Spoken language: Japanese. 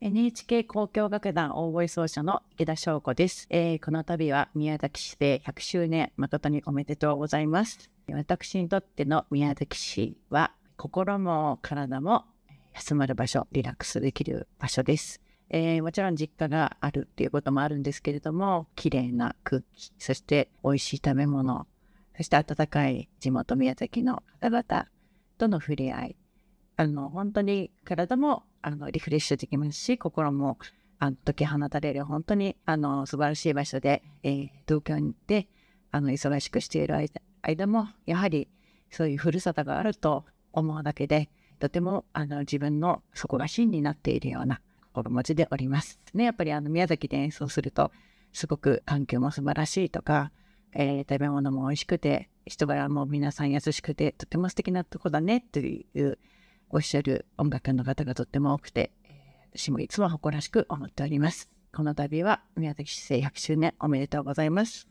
NHK 交響楽団大声奏者の池田翔子です、えー、この度は宮崎市で100周年誠におめでとうございます。私にとっての宮崎市は心も体も休まる場所、リラックスできる場所です。えー、もちろん実家があるっていうこともあるんですけれども、綺麗な空気、そして美味しい食べ物、そして温かい地元宮崎の方々との触れ合い、あの、本当に体もあのリフレッシュできますし心もあの解き放たれる本当にあの素晴らしい場所で、えー、東京に行ってあの忙しくしている間もやはりそういうふるさとがあると思うだけでとてもあの自分の底が芯になっているような心持ちでおります。ね、やっぱりあの宮崎で演奏するとすごく環境も素晴らしいとか、えー、食べ物も美味しくて人柄も皆さん優しくてとても素敵なとこだねというおっしゃる音楽家の方がとっても多くて、私もいつも誇らしく思っております。この度は宮崎市政100周年おめでとうございます。